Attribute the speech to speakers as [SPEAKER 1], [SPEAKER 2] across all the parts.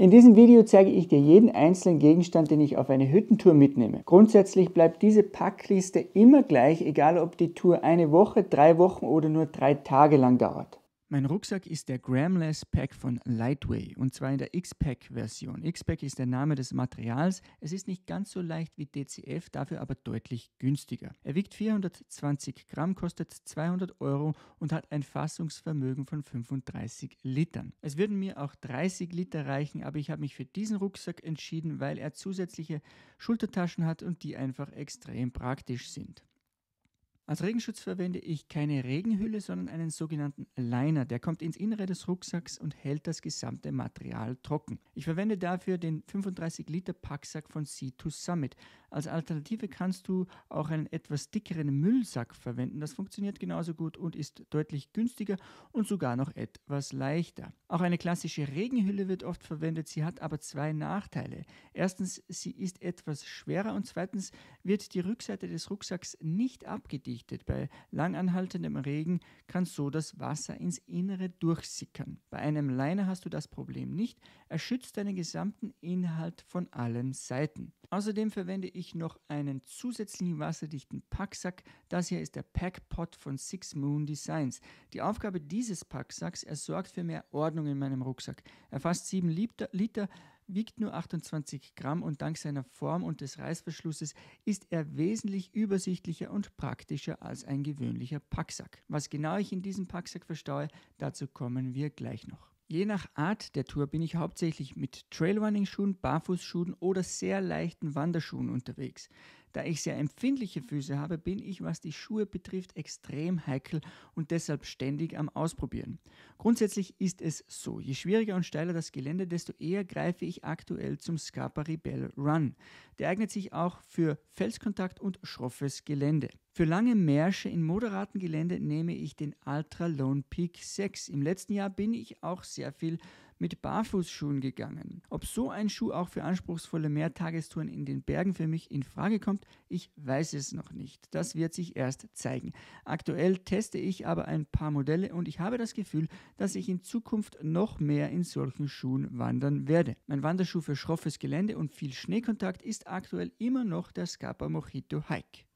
[SPEAKER 1] In diesem Video zeige ich dir jeden einzelnen Gegenstand, den ich auf eine Hüttentour mitnehme. Grundsätzlich bleibt diese Packliste immer gleich, egal ob die Tour eine Woche, drei Wochen oder nur drei Tage lang dauert. Mein Rucksack ist der Gramless Pack von Lightway und zwar in der X-Pack-Version. X-Pack ist der Name des Materials. Es ist nicht ganz so leicht wie DCF, dafür aber deutlich günstiger. Er wiegt 420 Gramm, kostet 200 Euro und hat ein Fassungsvermögen von 35 Litern. Es würden mir auch 30 Liter reichen, aber ich habe mich für diesen Rucksack entschieden, weil er zusätzliche Schultertaschen hat und die einfach extrem praktisch sind. Als Regenschutz verwende ich keine Regenhülle, sondern einen sogenannten Liner. Der kommt ins Innere des Rucksacks und hält das gesamte Material trocken. Ich verwende dafür den 35 Liter Packsack von Sea to Summit. Als Alternative kannst du auch einen etwas dickeren Müllsack verwenden. Das funktioniert genauso gut und ist deutlich günstiger und sogar noch etwas leichter. Auch eine klassische Regenhülle wird oft verwendet. Sie hat aber zwei Nachteile. Erstens, sie ist etwas schwerer und zweitens wird die Rückseite des Rucksacks nicht abgedichtet gerichtet. Bei langanhaltendem Regen kann so das Wasser ins Innere durchsickern. Bei einem Liner hast du das Problem nicht. Er schützt deinen gesamten Inhalt von allen Seiten. Außerdem verwende ich noch einen zusätzlichen wasserdichten Packsack. Das hier ist der Packpot von Six Moon Designs. Die Aufgabe dieses Packsacks, er sorgt für mehr Ordnung in meinem Rucksack. Er fasst 7 Liter, Liter wiegt nur 28 Gramm und dank seiner Form und des Reißverschlusses ist er wesentlich übersichtlicher und praktischer als ein gewöhnlicher Packsack. Was genau ich in diesem Packsack verstaue, dazu kommen wir gleich noch. Je nach Art der Tour bin ich hauptsächlich mit Trailrunning-Schuhen, Barfußschuhen oder sehr leichten Wanderschuhen unterwegs. Da ich sehr empfindliche Füße habe, bin ich, was die Schuhe betrifft, extrem heikel und deshalb ständig am Ausprobieren. Grundsätzlich ist es so, je schwieriger und steiler das Gelände, desto eher greife ich aktuell zum Scarpa Rebel Run. Der eignet sich auch für Felskontakt und schroffes Gelände. Für lange Märsche in moderaten Gelände nehme ich den Ultra Lone Peak 6. Im letzten Jahr bin ich auch sehr viel mit Barfußschuhen gegangen. Ob so ein Schuh auch für anspruchsvolle Mehrtagestouren in den Bergen für mich in Frage kommt, ich weiß es noch nicht. Das wird sich erst zeigen. Aktuell teste ich aber ein paar Modelle und ich habe das Gefühl, dass ich in Zukunft noch mehr in solchen Schuhen wandern werde. Mein Wanderschuh für schroffes Gelände und viel Schneekontakt ist aktuell immer noch der Scapa Mojito Hike.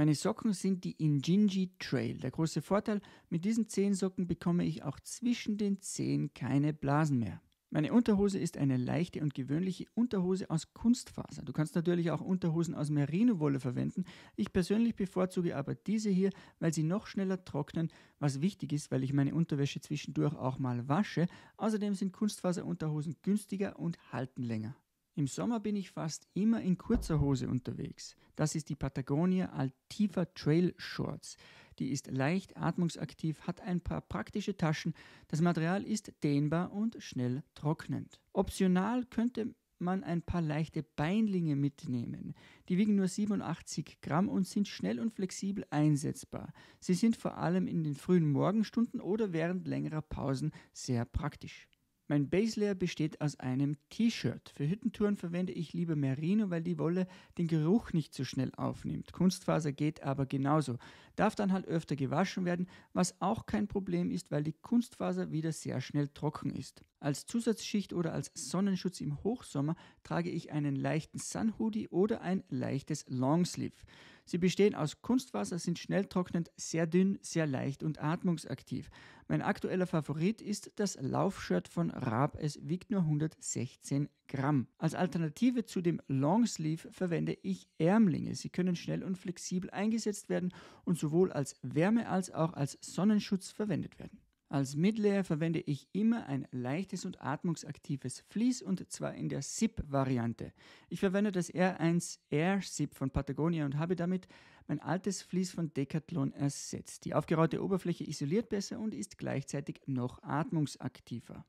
[SPEAKER 1] Meine Socken sind die Injinji Trail. Der große Vorteil, mit diesen Zehensocken bekomme ich auch zwischen den Zehen keine Blasen mehr. Meine Unterhose ist eine leichte und gewöhnliche Unterhose aus Kunstfaser. Du kannst natürlich auch Unterhosen aus Merino-Wolle verwenden. Ich persönlich bevorzuge aber diese hier, weil sie noch schneller trocknen, was wichtig ist, weil ich meine Unterwäsche zwischendurch auch mal wasche. Außerdem sind Kunstfaserunterhosen günstiger und halten länger. Im Sommer bin ich fast immer in kurzer Hose unterwegs. Das ist die Patagonia Altiva Trail Shorts. Die ist leicht atmungsaktiv, hat ein paar praktische Taschen. Das Material ist dehnbar und schnell trocknend. Optional könnte man ein paar leichte Beinlinge mitnehmen. Die wiegen nur 87 Gramm und sind schnell und flexibel einsetzbar. Sie sind vor allem in den frühen Morgenstunden oder während längerer Pausen sehr praktisch. Mein Base Layer besteht aus einem T-Shirt. Für Hüttentouren verwende ich lieber Merino, weil die Wolle den Geruch nicht so schnell aufnimmt. Kunstfaser geht aber genauso. Darf dann halt öfter gewaschen werden, was auch kein Problem ist, weil die Kunstfaser wieder sehr schnell trocken ist. Als Zusatzschicht oder als Sonnenschutz im Hochsommer trage ich einen leichten Sun-Hoodie oder ein leichtes Longsleeve. Sie bestehen aus Kunstwasser, sind schnell trocknend, sehr dünn, sehr leicht und atmungsaktiv. Mein aktueller Favorit ist das Laufshirt von Raab. Es wiegt nur 116 Gramm. Als Alternative zu dem Longsleeve verwende ich Ärmlinge. Sie können schnell und flexibel eingesetzt werden und sowohl als Wärme als auch als Sonnenschutz verwendet werden. Als Midlayer verwende ich immer ein leichtes und atmungsaktives Vlies und zwar in der SIP-Variante. Ich verwende das R1 Air SIP von Patagonia und habe damit mein altes Vlies von Decathlon ersetzt. Die aufgeräumte Oberfläche isoliert besser und ist gleichzeitig noch atmungsaktiver.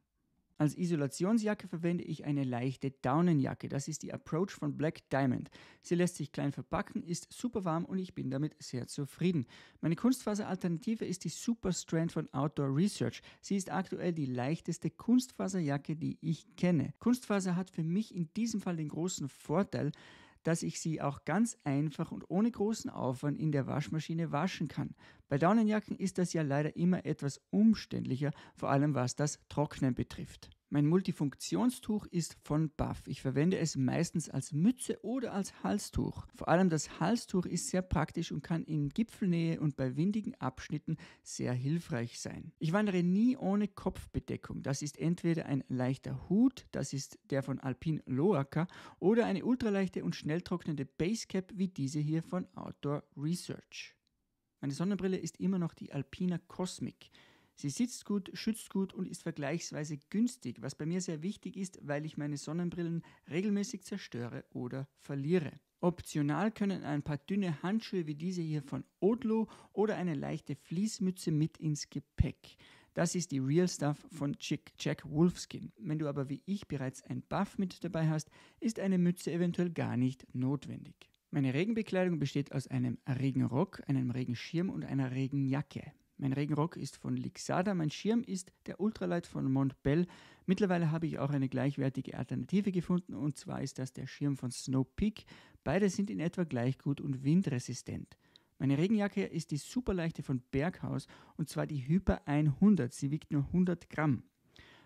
[SPEAKER 1] Als Isolationsjacke verwende ich eine leichte Daunenjacke. Das ist die Approach von Black Diamond. Sie lässt sich klein verpacken, ist super warm und ich bin damit sehr zufrieden. Meine Kunstfaseralternative ist die Super Strand von Outdoor Research. Sie ist aktuell die leichteste Kunstfaserjacke, die ich kenne. Kunstfaser hat für mich in diesem Fall den großen Vorteil, dass ich sie auch ganz einfach und ohne großen Aufwand in der Waschmaschine waschen kann. Bei Daunenjacken ist das ja leider immer etwas umständlicher, vor allem was das Trocknen betrifft. Mein Multifunktionstuch ist von Buff. Ich verwende es meistens als Mütze oder als Halstuch. Vor allem das Halstuch ist sehr praktisch und kann in Gipfelnähe und bei windigen Abschnitten sehr hilfreich sein. Ich wandere nie ohne Kopfbedeckung. Das ist entweder ein leichter Hut, das ist der von Alpin Loaca, oder eine ultraleichte und schnell trocknende Basecap wie diese hier von Outdoor Research. Meine Sonnenbrille ist immer noch die Alpina Cosmic. Sie sitzt gut, schützt gut und ist vergleichsweise günstig, was bei mir sehr wichtig ist, weil ich meine Sonnenbrillen regelmäßig zerstöre oder verliere. Optional können ein paar dünne Handschuhe wie diese hier von Odlo oder eine leichte Fließmütze mit ins Gepäck. Das ist die Real Stuff von Chick Jack Wolfskin. Wenn du aber wie ich bereits ein Buff mit dabei hast, ist eine Mütze eventuell gar nicht notwendig. Meine Regenbekleidung besteht aus einem Regenrock, einem Regenschirm und einer Regenjacke. Mein Regenrock ist von Lixada, mein Schirm ist der Ultralight von Montbel. Mittlerweile habe ich auch eine gleichwertige Alternative gefunden und zwar ist das der Schirm von Snow Peak. Beide sind in etwa gleich gut und windresistent. Meine Regenjacke ist die superleichte von Berghaus und zwar die Hyper 100. Sie wiegt nur 100 Gramm.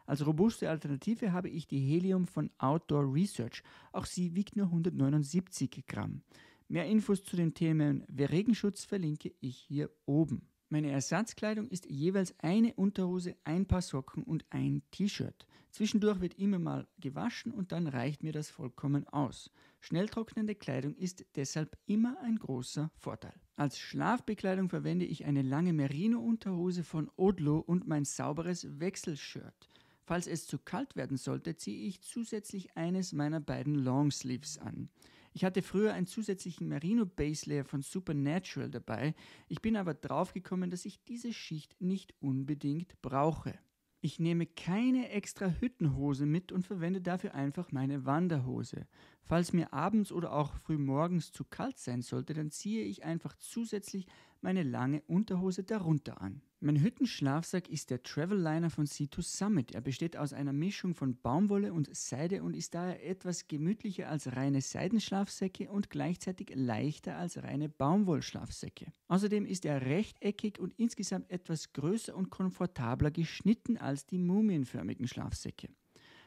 [SPEAKER 1] Als robuste Alternative habe ich die Helium von Outdoor Research. Auch sie wiegt nur 179 Gramm. Mehr Infos zu den Themen Wer Regenschutz verlinke ich hier oben. Meine Ersatzkleidung ist jeweils eine Unterhose, ein paar Socken und ein T-Shirt. Zwischendurch wird immer mal gewaschen und dann reicht mir das vollkommen aus. Schnell trocknende Kleidung ist deshalb immer ein großer Vorteil. Als Schlafbekleidung verwende ich eine lange Merino-Unterhose von Odlo und mein sauberes Wechselshirt. Falls es zu kalt werden sollte, ziehe ich zusätzlich eines meiner beiden Longsleeves an. Ich hatte früher einen zusätzlichen Merino Base Layer von Supernatural dabei. Ich bin aber draufgekommen, dass ich diese Schicht nicht unbedingt brauche. Ich nehme keine extra Hüttenhose mit und verwende dafür einfach meine Wanderhose. Falls mir abends oder auch frühmorgens zu kalt sein sollte, dann ziehe ich einfach zusätzlich meine lange Unterhose darunter an. Mein Hüttenschlafsack ist der Travelliner von C2 Summit. Er besteht aus einer Mischung von Baumwolle und Seide und ist daher etwas gemütlicher als reine Seidenschlafsäcke und gleichzeitig leichter als reine Baumwollschlafsäcke. Außerdem ist er rechteckig und insgesamt etwas größer und komfortabler geschnitten als die mumienförmigen Schlafsäcke.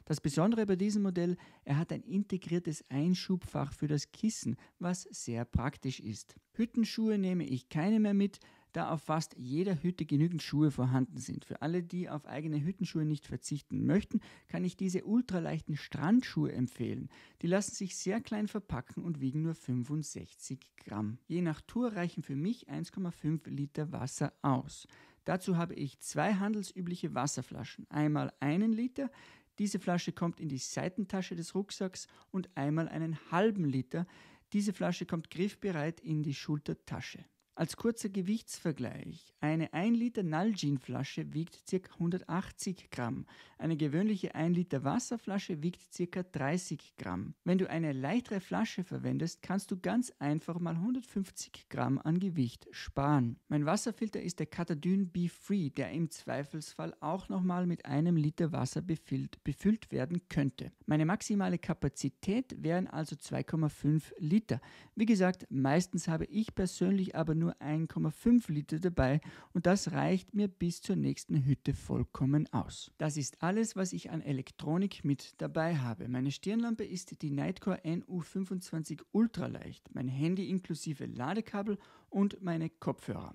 [SPEAKER 1] Das Besondere bei diesem Modell, er hat ein integriertes Einschubfach für das Kissen, was sehr praktisch ist. Hüttenschuhe nehme ich keine mehr mit, da auf fast jeder Hütte genügend Schuhe vorhanden sind. Für alle, die auf eigene Hüttenschuhe nicht verzichten möchten, kann ich diese ultraleichten Strandschuhe empfehlen. Die lassen sich sehr klein verpacken und wiegen nur 65 Gramm. Je nach Tour reichen für mich 1,5 Liter Wasser aus. Dazu habe ich zwei handelsübliche Wasserflaschen. Einmal einen Liter, diese Flasche kommt in die Seitentasche des Rucksacks und einmal einen halben Liter. Diese Flasche kommt griffbereit in die Schultertasche. Als kurzer Gewichtsvergleich, eine 1 Liter Nalgene-Flasche wiegt ca. 180 Gramm, eine gewöhnliche 1 Liter Wasserflasche wiegt ca. 30 Gramm. Wenn du eine leichtere Flasche verwendest, kannst du ganz einfach mal 150 Gramm an Gewicht sparen. Mein Wasserfilter ist der Catadyn B Free, der im Zweifelsfall auch nochmal mit einem Liter Wasser befüllt, befüllt werden könnte. Meine maximale Kapazität wären also 2,5 Liter. Wie gesagt, meistens habe ich persönlich aber nur nur 1,5 Liter dabei und das reicht mir bis zur nächsten Hütte vollkommen aus. Das ist alles, was ich an Elektronik mit dabei habe. Meine Stirnlampe ist die Nightcore NU25 Ultraleicht, mein Handy inklusive Ladekabel und meine Kopfhörer.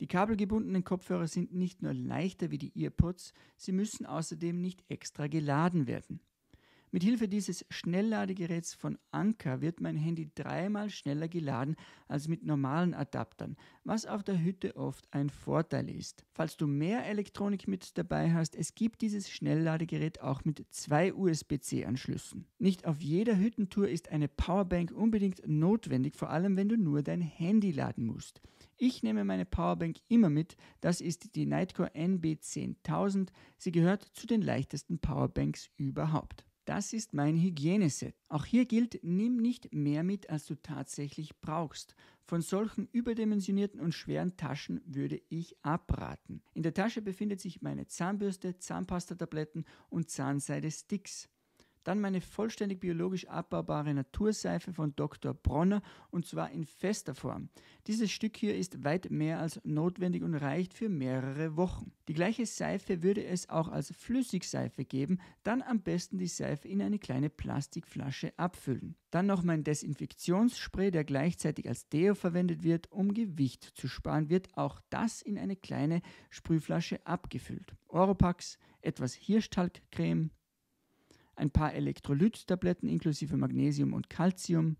[SPEAKER 1] Die kabelgebundenen Kopfhörer sind nicht nur leichter wie die EarPods, sie müssen außerdem nicht extra geladen werden. Mit Hilfe dieses Schnellladegeräts von Anker wird mein Handy dreimal schneller geladen als mit normalen Adaptern, was auf der Hütte oft ein Vorteil ist. Falls du mehr Elektronik mit dabei hast, es gibt dieses Schnellladegerät auch mit zwei USB-C-Anschlüssen. Nicht auf jeder Hüttentour ist eine Powerbank unbedingt notwendig, vor allem wenn du nur dein Handy laden musst. Ich nehme meine Powerbank immer mit, das ist die Nightcore NB10000. Sie gehört zu den leichtesten Powerbanks überhaupt. Das ist mein Hygieneset. Auch hier gilt, nimm nicht mehr mit, als du tatsächlich brauchst. Von solchen überdimensionierten und schweren Taschen würde ich abraten. In der Tasche befindet sich meine Zahnbürste, Zahnpastatabletten und Zahnseide-Sticks. Dann meine vollständig biologisch abbaubare Naturseife von Dr. Bronner und zwar in fester Form. Dieses Stück hier ist weit mehr als notwendig und reicht für mehrere Wochen. Die gleiche Seife würde es auch als Flüssigseife geben, dann am besten die Seife in eine kleine Plastikflasche abfüllen. Dann noch mein Desinfektionsspray, der gleichzeitig als Deo verwendet wird, um Gewicht zu sparen, wird auch das in eine kleine Sprühflasche abgefüllt. Europax, etwas Hirschtalkcreme, ein paar Elektrolyttabletten inklusive Magnesium und Calcium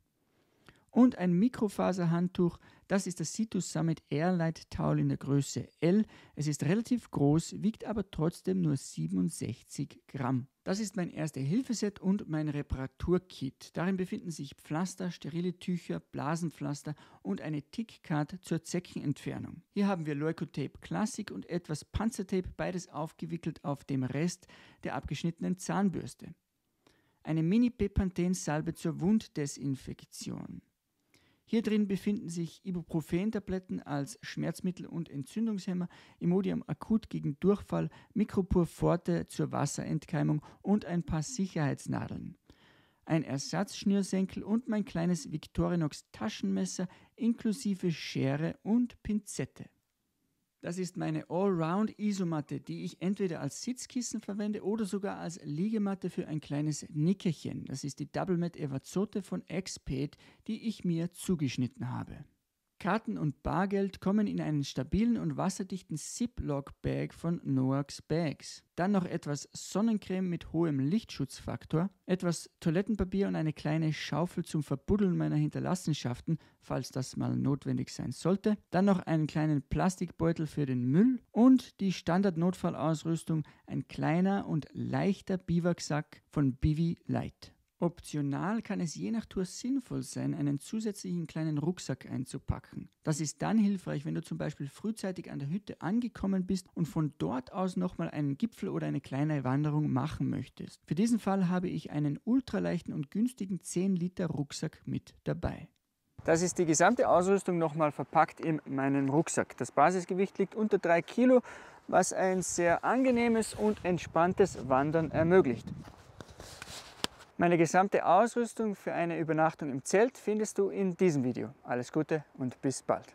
[SPEAKER 1] und ein Mikrofaserhandtuch. Das ist das Citus Summit Airlight Towel in der Größe L. Es ist relativ groß, wiegt aber trotzdem nur 67 Gramm. Das ist mein Erste-Hilfe-Set und mein Reparaturkit. Darin befinden sich Pflaster, sterile Tücher, Blasenpflaster und eine Tickcard zur Zeckenentfernung. Hier haben wir Leukotape Classic und etwas Panzertape, beides aufgewickelt auf dem Rest der abgeschnittenen Zahnbürste eine Mini-Bepanthen-Salbe zur Wunddesinfektion. Hier drin befinden sich Ibuprofen-Tabletten als Schmerzmittel und Entzündungshemmer, Imodium akut gegen Durchfall, Micropur forte zur Wasserentkeimung und ein paar Sicherheitsnadeln. Ein Ersatzschnürsenkel und mein kleines Victorinox Taschenmesser inklusive Schere und Pinzette. Das ist meine Allround-Isomatte, die ich entweder als Sitzkissen verwende oder sogar als Liegematte für ein kleines Nickerchen. Das ist die Double Mat Evazote von Exped, die ich mir zugeschnitten habe. Karten und Bargeld kommen in einen stabilen und wasserdichten Ziploc-Bag von Noak's Bags. Dann noch etwas Sonnencreme mit hohem Lichtschutzfaktor, etwas Toilettenpapier und eine kleine Schaufel zum Verbuddeln meiner Hinterlassenschaften, falls das mal notwendig sein sollte. Dann noch einen kleinen Plastikbeutel für den Müll und die Standard-Notfallausrüstung, ein kleiner und leichter Biwaksack von Bivi Light. Optional kann es je nach Tour sinnvoll sein, einen zusätzlichen kleinen Rucksack einzupacken. Das ist dann hilfreich, wenn du zum Beispiel frühzeitig an der Hütte angekommen bist und von dort aus nochmal einen Gipfel oder eine kleine Wanderung machen möchtest. Für diesen Fall habe ich einen ultraleichten und günstigen 10 Liter Rucksack mit dabei. Das ist die gesamte Ausrüstung nochmal verpackt in meinen Rucksack. Das Basisgewicht liegt unter 3 Kilo, was ein sehr angenehmes und entspanntes Wandern ermöglicht. Meine gesamte Ausrüstung für eine Übernachtung im Zelt findest du in diesem Video. Alles Gute und bis bald.